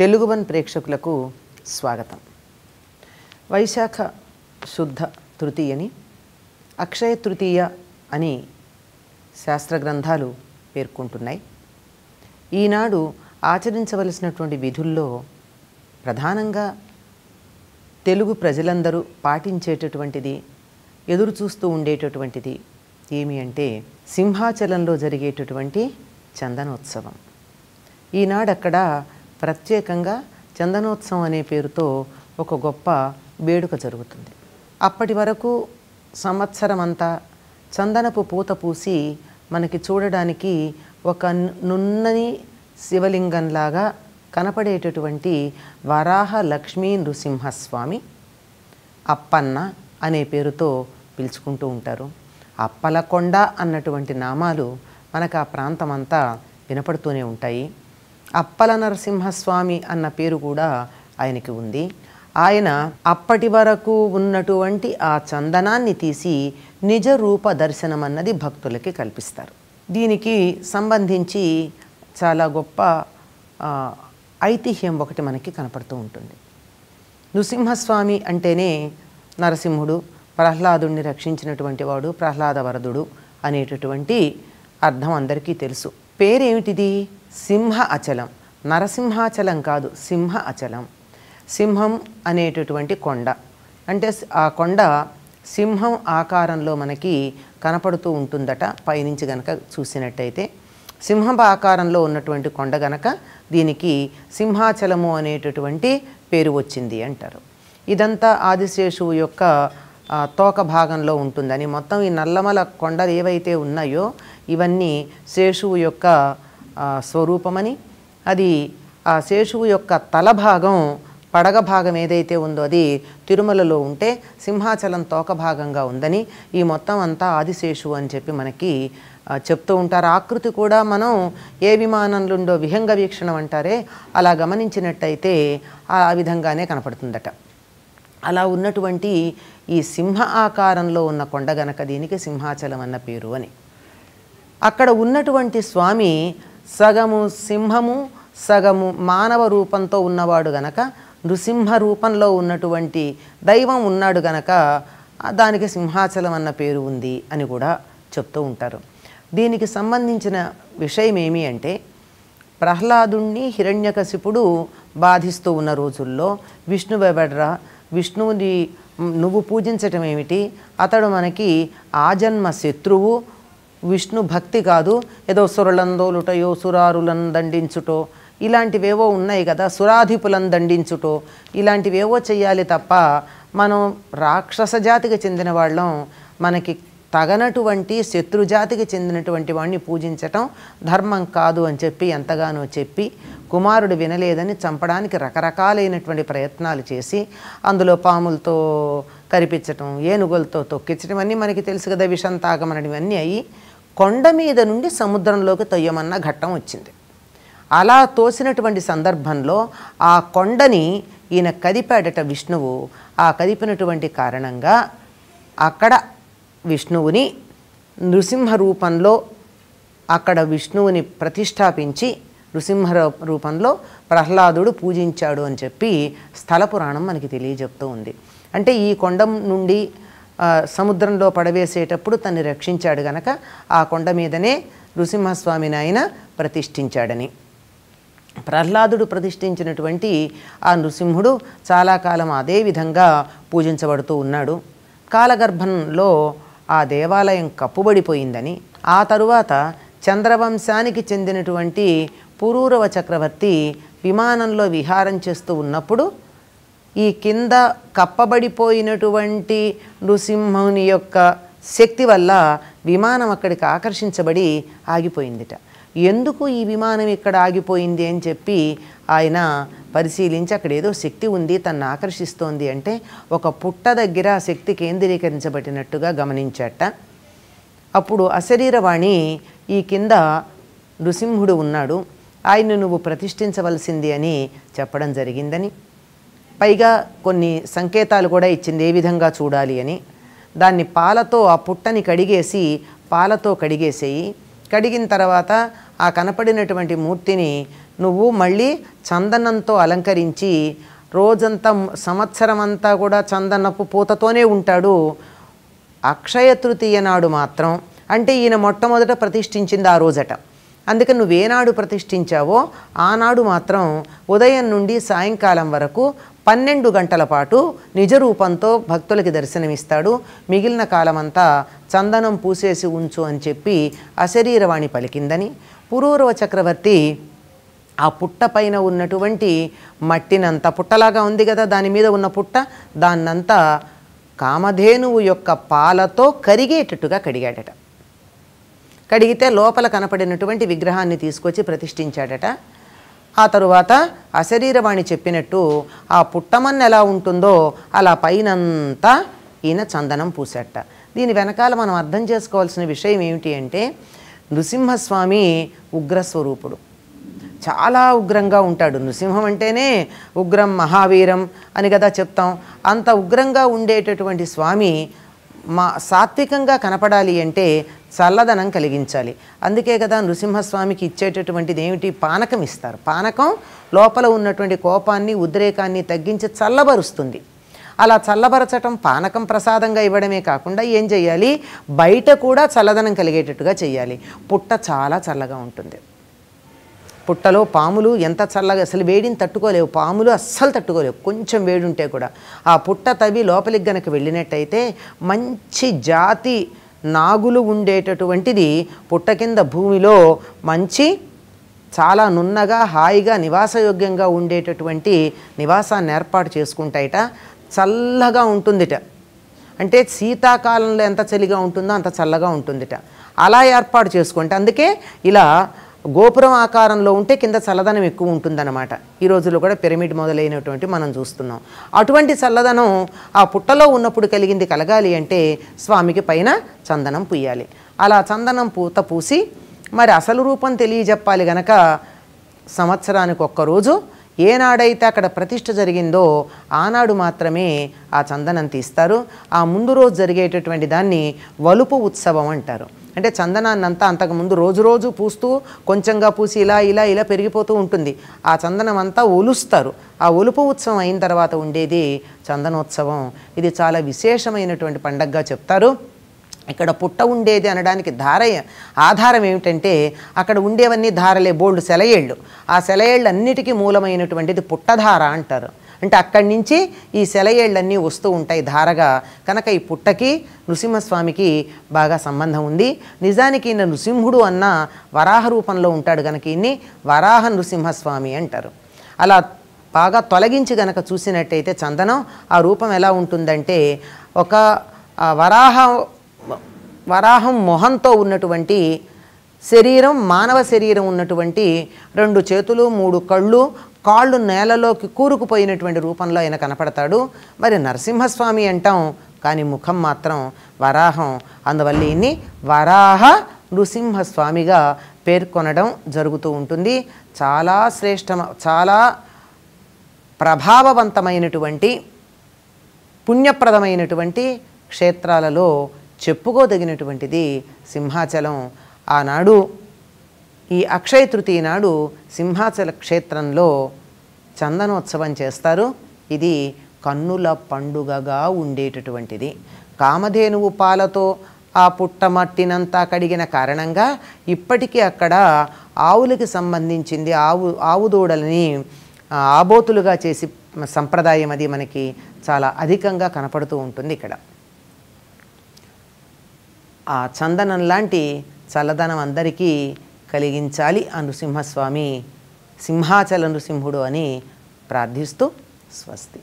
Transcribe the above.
Telugu one ప్రేక్షకులకు స్వాగతం వైశాఖ శుద్ధ తృతీయని అక్షయ తృతీయ అని శాస్త్ర గ్రంథాలు పేర్కొంటున్నాయి ఈనాడు ఆచరించవలసినటువంటి విధుల్లో ప్రధానంగా తెలుగు ప్రజలందరూ పాటించేటటువంటిది ఎదురు చూస్తూ ఉండేటటువంటిది ఏమి అంటే సింహాచలంలో జరిగేటటువంటి చందనోత్సవం ఈనాడక్కడ అక్కడ ప్రత్యేకంగా చందనోత్సవం అనే పేరుతో ఒక గొప్ప వేడుక జరుగుతుంది అప్పటి వరకు సంవత్సరం అంతా చందనపు పూత పూసి మనకి చూడడానికి ఒక నున్నని శివలింగంలాగా కనపడేటటువంటి వరాహ లక్ష్మీ నృసింహస్వామి అప్పన్న అనే పేరుతో పిలుచుకుంటూ ఉంటారు అప్పలకొండ అన్నటువంటి నామాలు మనకు ఆ ప్రాంతమంతా వినపడుతూనే ఉంటాయి అప్పల నరసింహస్వామి అన్న పేరు కూడా ఆయనకి ఉంది ఆయన అప్పటి వరకు ఉన్నటువంటి ఆ చందనాన్ని తీసి నిజ రూప దర్శనం అన్నది భక్తులకి కల్పిస్తారు దీనికి సంబంధించి చాలా గొప్ప ఐతిహ్యం ఒకటి మనకి కనపడుతూ ఉంటుంది నృసింహస్వామి అంటేనే నరసింహుడు ప్రహ్లాదుణ్ణి రక్షించినటువంటి వాడు ప్రహ్లాద వరదుడు అనేటటువంటి అర్థం అందరికీ తెలుసు పేరేమిటిది సింహ అచలం నరసింహాచలం కాదు సింహ అచలం సింహం అనేటటువంటి కొండ అంటే ఆ కొండ సింహం ఆకారంలో మనకి కనపడుతూ ఉంటుందట పైనుంచి గనక చూసినట్టయితే సింహం ఆకారంలో ఉన్నటువంటి కొండ గనక దీనికి సింహాచలము అనేటటువంటి పేరు వచ్చింది అంటారు ఇదంతా ఆదిశేషువు యొక్క తోక భాగంలో ఉంటుందని మొత్తం ఈ నల్లమల కొండలు ఏవైతే ఉన్నాయో ఇవన్నీ శేషువు యొక్క స్వరూపమని అది ఆ శేషువు యొక్క తల భాగం పడగ భాగం ఏదైతే ఉందో అది తిరుమలలో ఉంటే సింహాచలం తోక భాగంగా ఉందని ఈ మొత్తం అంతా ఆదిశేషువు అని చెప్పి మనకి చెప్తూ ఉంటారు ఆకృతి కూడా మనం ఏ విమానంలో విహంగ వీక్షణం అంటారే అలా గమనించినట్టయితే ఆ విధంగానే కనపడుతుందట అలా ఉన్నటువంటి ఈ సింహ ఆకారంలో ఉన్న కొండ గనక దీనికి సింహాచలం అన్న పేరు అని అక్కడ ఉన్నటువంటి స్వామి సగము సింహము సగము మానవ రూపంతో ఉన్నవాడు గనక నృసింహ రూపంలో ఉన్నటువంటి దైవం ఉన్నాడు గనక దానికి సింహాచలం అన్న పేరు ఉంది అని కూడా చెప్తూ ఉంటారు దీనికి సంబంధించిన విషయం ఏమి అంటే ప్రహ్లాదుణ్ణి హిరణ్యకశిపుడు బాధిస్తూ ఉన్న రోజుల్లో విష్ణు వెబడ్రా విష్ణువుని నువ్వు పూజించటం ఏమిటి అతడు మనకి ఆజన్మ శత్రువు విష్ణు భక్తి కాదు ఏదో సురలందోలుటయో సురారులను దండించుటో ఇలాంటివేవో ఉన్నాయి కదా సురాధిపులను దండించుటో ఇలాంటివేవో చేయాలి తప్ప మనం రాక్షస జాతికి చెందిన వాళ్ళం మనకి తగనటువంటి శత్రుజాతికి చెందినటువంటి వాడిని పూజించటం ధర్మం కాదు అని చెప్పి ఎంతగానో చెప్పి కుమారుడు వినలేదని చంపడానికి రకరకాలైనటువంటి ప్రయత్నాలు చేసి అందులో పాములతో కరిపించటం ఏనుగులతో తొక్కించడం అన్నీ మనకి తెలుసు కదా విషం తాగమనడం అన్నీ అయ్యి కొండ మీద నుండి సముద్రంలోకి తొయ్యమన్న ఘట్టం వచ్చింది అలా తోసినటువంటి సందర్భంలో ఆ కొండని ఈయన కదిపాడట విష్ణువు ఆ కదిపినటువంటి కారణంగా అక్కడ విష్ణువుని నృసింహ రూపంలో అక్కడ విష్ణువుని ప్రతిష్టాపించి నృసింహ రూపంలో ప్రహ్లాదుడు పూజించాడు అని చెప్పి స్థల పురాణం మనకి తెలియజెప్తూ ఉంది అంటే ఈ కొండం నుండి సముద్రంలో పడవేసేటప్పుడు తన్ని రక్షించాడు గనక ఆ కొండ మీదనే నృసింహస్వామిని ఆయన ప్రతిష్ఠించాడని ప్రహ్లాదుడు ప్రతిష్ఠించినటువంటి ఆ నృసింహుడు చాలా కాలం అదే విధంగా పూజించబడుతూ ఉన్నాడు కాలగర్భంలో ఆ దేవాలయం కప్పుబడిపోయిందని ఆ తరువాత చంద్రవంశానికి చెందినటువంటి పురూరవ చక్రవర్తి విమానంలో విహారం చేస్తూ ఉన్నప్పుడు ఈ కింద కప్పబడిపోయినటువంటి నృసింహుని యొక్క శక్తి వల్ల విమానం అక్కడికి ఆకర్షించబడి ఆగిపోయిందిట ఎందుకు ఈ విమానం ఇక్కడ ఆగిపోయింది అని చెప్పి ఆయన పరిశీలించి అక్కడ ఏదో శక్తి ఉంది తను ఆకర్షిస్తోంది అంటే ఒక పుట్ట దగ్గర ఆ శక్తి కేంద్రీకరించబడినట్టుగా గమనించట అప్పుడు అశరీరవాణి ఈ కింద నృసింహుడు ఉన్నాడు ఆయన్ను నువ్వు ప్రతిష్ఠించవలసింది అని చెప్పడం జరిగిందని పైగా కొన్ని సంకేతాలు కూడా ఇచ్చింది ఏ విధంగా చూడాలి అని దాన్ని పాలతో ఆ పుట్టని కడిగేసి పాలతో కడిగేసేయి కడిగిన తర్వాత ఆ కనపడినటువంటి మూర్తిని నువ్వు మళ్ళీ చందనంతో అలంకరించి రోజంతా సంవత్సరం అంతా కూడా చందనపు పూతతోనే ఉంటాడు అక్షయ తృతీయ నాడు మాత్రం అంటే ఈయన మొట్టమొదట ప్రతిష్ఠించింది ఆ రోజట అందుకని ఏనాడు ప్రతిష్ఠించావో ఆనాడు మాత్రం ఉదయం నుండి సాయంకాలం వరకు పన్నెండు గంటల పాటు నిజరూపంతో భక్తులకి దర్శనమిస్తాడు మిగిలిన కాలమంతా చందనం పూసేసి ఉంచు అని చెప్పి అశరీరవాణి పలికిందని పురూరవ చక్రవర్తి ఆ పుట్ట పైన ఉన్నటువంటి మట్టినంత పుట్టలాగా ఉంది కదా దాని మీద ఉన్న పుట్ట దాన్నంతా కామధేనువు యొక్క పాలతో కరిగేటట్టుగా కడిగాడట కడిగితే లోపల కనపడినటువంటి విగ్రహాన్ని తీసుకొచ్చి ప్రతిష్ఠించాడట ఆ తరువాత అశరీరవాణి చెప్పినట్టు ఆ పుట్టమన్న ఎలా ఉంటుందో అలా పైనంతా ఈయన చందనం పూసట్ట దీని వెనకాల మనం అర్థం చేసుకోవాల్సిన విషయం ఏమిటి అంటే నృసింహస్వామి ఉగ్రస్వరూపుడు చాలా ఉగ్రంగా ఉంటాడు నృసింహం అంటేనే ఉగ్రం మహావీరం అని కదా చెప్తాం అంత ఉగ్రంగా ఉండేటటువంటి స్వామి మా సాత్వికంగా కనపడాలి అంటే చల్లదనం కలిగించాలి అందుకే కదా నృసింహస్వామికి ఇచ్చేటటువంటిది ఏమిటి పానకం ఇస్తారు పానకం లోపల ఉన్నటువంటి కోపాన్ని ఉద్రేకాన్ని తగ్గించి చల్లబరుస్తుంది అలా చల్లబరచటం పానకం ప్రసాదంగా ఇవ్వడమే కాకుండా ఏం చేయాలి బయట కూడా చల్లదనం కలిగేటట్టుగా చేయాలి పుట్ట చాలా చల్లగా ఉంటుంది పుట్టలో పాములు ఎంత చల్లగా అసలు వేడిని తట్టుకోలేవు పాములు అస్సలు తట్టుకోలేవు కొంచెం వేడి ఉంటే కూడా ఆ పుట్ట తవి లోపలికి గనక వెళ్ళినట్టయితే మంచి జాతి నాగులు ఉండేటటువంటిది పుట్ట కింద భూమిలో మంచి చాలా నున్నగా హాయిగా నివాసయోగ్యంగా ఉండేటటువంటి నివాసాన్ని ఏర్పాటు చేసుకుంటాయిట చల్లగా ఉంటుందిట అంటే శీతాకాలంలో ఎంత చలిగా ఉంటుందో అంత చల్లగా ఉంటుందిట అలా ఏర్పాటు చేసుకుంటే అందుకే ఇలా గోపురం ఆకారంలో ఉంటే కింద చల్లదనం ఎక్కువ ఉంటుందన్నమాట ఈ రోజుల్లో కూడా పిరమిడ్ మొదలైనటువంటి మనం చూస్తున్నాం అటువంటి చల్లదనం ఆ పుట్టలో ఉన్నప్పుడు కలిగింది కలగాలి అంటే స్వామికి పైన చందనం పూయాలి అలా చందనం పూత పూసి మరి అసలు రూపం తెలియజెప్పాలి గనక సంవత్సరానికి ఒక్కరోజు ఏనాడైతే అక్కడ ప్రతిష్ట జరిగిందో ఆనాడు మాత్రమే ఆ చందనం తీస్తారు ఆ ముందు రోజు జరిగేటటువంటి దాన్ని వలుపు ఉత్సవం అంటారు అంటే చందనాన్ని అంతా అంతకుముందు రోజు రోజు పూస్తూ కొంచెంగా పూసి ఇలా ఇలా ఇలా పెరిగిపోతూ ఉంటుంది ఆ చందనం అంతా ఒలుస్తారు ఆ ఒలుపు ఉత్సవం అయిన తర్వాత ఉండేది చందనోత్సవం ఇది చాలా విశేషమైనటువంటి పండగగా చెప్తారు ఇక్కడ పుట్ట ఉండేది అనడానికి ధార ఆధారం ఏమిటంటే అక్కడ ఉండేవన్నీ ధారలే బోల్డ్ సెలయేళ్ళు ఆ సెలయేళ్ళు అన్నిటికీ మూలమైనటువంటిది పుట్టధార అంటారు అంటే అక్కడి నుంచి ఈ సెలయేళ్ళన్నీ వస్తూ ఉంటాయి ధారగా కనుక ఈ పుట్టకి నృసింహస్వామికి బాగా సంబంధం ఉంది నిజానికి ఈయన నృసింహుడు అన్న వరాహ రూపంలో ఉంటాడు కనుక ఈయన్ని వరాహ నృసింహస్వామి అంటారు అలా బాగా తొలగించి గనక చూసినట్టయితే చందనం ఆ రూపం ఎలా ఉంటుందంటే ఒక వరాహ వరాహం మొహంతో ఉన్నటువంటి శరీరం మానవ శరీరం ఉన్నటువంటి రెండు చేతులు మూడు కళ్ళు కాళ్ళు నేలలోకి కూరుకుపోయినటువంటి రూపంలో ఆయన కనపడతాడు మరి నరసింహస్వామి అంటాం కానీ ముఖం మాత్రం వరాహం అందువల్ల ఈయన్ని వరాహ నృసింహస్వామిగా పేర్కొనడం జరుగుతూ ఉంటుంది చాలా శ్రేష్ట చాలా ప్రభావవంతమైనటువంటి పుణ్యప్రదమైనటువంటి క్షేత్రాలలో చెప్పుకోదగినటువంటిది సింహాచలం ఆనాడు ఈ అక్షయ తృతీయ నాడు సింహాచల క్షేత్రంలో చందనోత్సవం చేస్తారు ఇది కన్నుల పండుగగా ఉండేటటువంటిది కామధేనువు పాలతో ఆ పుట్టమట్టినంతా కడిగిన కారణంగా ఇప్పటికీ అక్కడ ఆవులకి సంబంధించింది ఆవు ఆవు దూడలని ఆబోతులుగా చేసి సంప్రదాయం అది మనకి చాలా అధికంగా కనపడుతూ ఉంటుంది ఇక్కడ ఆ చందనం లాంటి చల్లదనం అందరికీ కలిగించాలి ఆ నృసింహస్వామి సింహాచల నృసింహుడు అని ప్రార్థిస్తూ స్వస్తి